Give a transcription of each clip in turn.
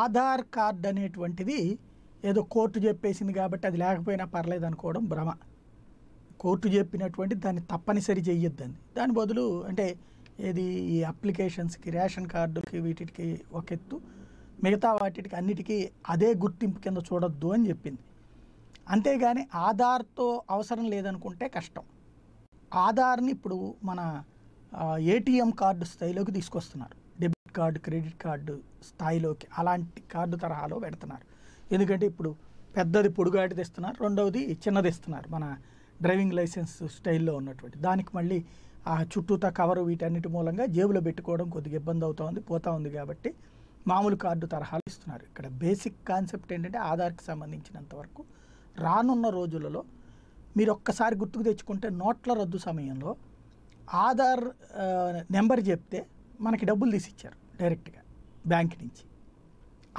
Aadhaar card అనేటువంటిది ఏదో court చెప్పేసింది కాబట్టి అది లేకపోయినా పర్లేదు అనుకోవడం భ్రమ కోర్టు చెప్పినటువంటి దాన్ని తప్పనిసరి చేయొద్దండి దాని బదులు అంటే ఏది ఈ అప్లికేషన్స్కి రేషన్ కార్డుకి వీటికి ఒక ఎత్తు మిగతా వాటికి అన్నిటికీ అదే గుర్తింపు కింద చూడొద్దు అని చెప్పింది అంతేగాని ఆధార్తో అవసరం లేదనుకుంటే కష్టం ఆధార్ని ఇప్పుడు మన ఏటీఎం కార్డు స్థాయిలోకి తీసుకొస్తున్నారు కార్డు క్రెడిట్ కార్డు స్థాయిలోకి అలాంటి కార్డు తరహాలో పెడుతున్నారు ఎందుకంటే ఇప్పుడు పెద్దది పొడుగాటిది ఇస్తున్నారు రెండవది చిన్నది ఇస్తున్నారు మన డ్రైవింగ్ లైసెన్స్ స్టైల్లో ఉన్నటువంటి దానికి మళ్ళీ ఆ చుట్టూతా కవర్ వీటన్నిటి మూలంగా జేబులో పెట్టుకోవడం కొద్దిగా ఇబ్బంది అవుతూ ఉంది పోతూ ఉంది కాబట్టి మామూలు కార్డు తరహాలు ఇస్తున్నారు ఇక్కడ బేసిక్ కాన్సెప్ట్ ఏంటంటే ఆధార్కి సంబంధించినంత వరకు రానున్న రోజులలో మీరు ఒక్కసారి గుర్తుకు తెచ్చుకుంటే నోట్ల రద్దు సమయంలో ఆధార్ నెంబర్ చెప్తే మనకి డబ్బులు తీసిచ్చారు డైరెక్ట్గా బ్యాంక్ నుంచి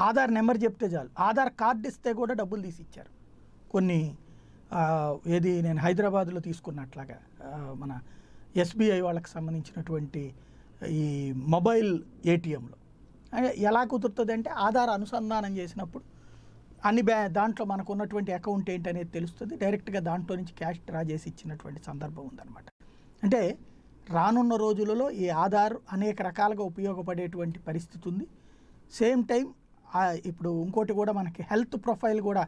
ఆధార్ నెంబర్ చెప్తే చాలు ఆధార్ కార్డు ఇస్తే కూడా డబ్బులు తీసి ఇచ్చారు కొన్ని ఏది నేను హైదరాబాద్లో తీసుకున్నట్లాగా మన ఎస్బీఐ వాళ్ళకి సంబంధించినటువంటి ఈ మొబైల్ ఏటీఎంలో ఎలా కుదురుతుంది అంటే ఆధార్ అనుసంధానం చేసినప్పుడు అన్ని బ్యా దాంట్లో మనకు ఉన్నటువంటి అకౌంట్ ఏంటనేది తెలుస్తుంది డైరెక్ట్గా దాంట్లో నుంచి క్యాష్ డ్రా చేసి ఇచ్చినటువంటి సందర్భం ఉందన్నమాట అంటే రానున్న రోజులలో ఈ ఆధార్ అనేక రకాలుగా ఉపయోగపడేటువంటి పరిస్థితి ఉంది సేమ్ టైం ఇప్పుడు ఇంకోటి కూడా మనకి హెల్త్ ప్రొఫైల్ కూడా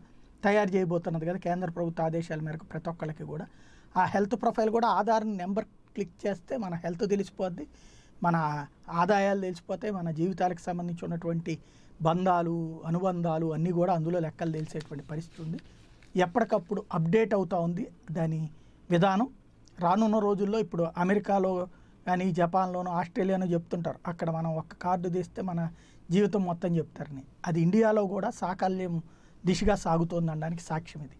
తయారు చేయబోతున్నది కదా కేంద్ర ప్రభుత్వ ఆదేశాల మేరకు ప్రతి ఒక్కరికి కూడా ఆ హెల్త్ ప్రొఫైల్ కూడా ఆధార్ నెంబర్ క్లిక్ చేస్తే మన హెల్త్ తెలిసిపోద్ది మన ఆదాయాలు తెలిసిపోతాయి మన జీవితాలకు సంబంధించి ఉన్నటువంటి బంధాలు అనుబంధాలు అన్నీ కూడా అందులో లెక్కలు తెలిసేటువంటి పరిస్థితి ఉంది ఎప్పటికప్పుడు అప్డేట్ అవుతూ ఉంది దాని విధానం రానున్న రోజుల్లో ఇప్పుడు అమెరికాలో కానీ జపాన్లోనూ ఆస్ట్రేలియానో చెప్తుంటారు అక్కడ మనం ఒక్క కార్డు తీస్తే మన జీవితం మొత్తం చెప్తారని అది ఇండియాలో కూడా సాకల్యం దిశగా అనడానికి సాక్ష్యం ఇది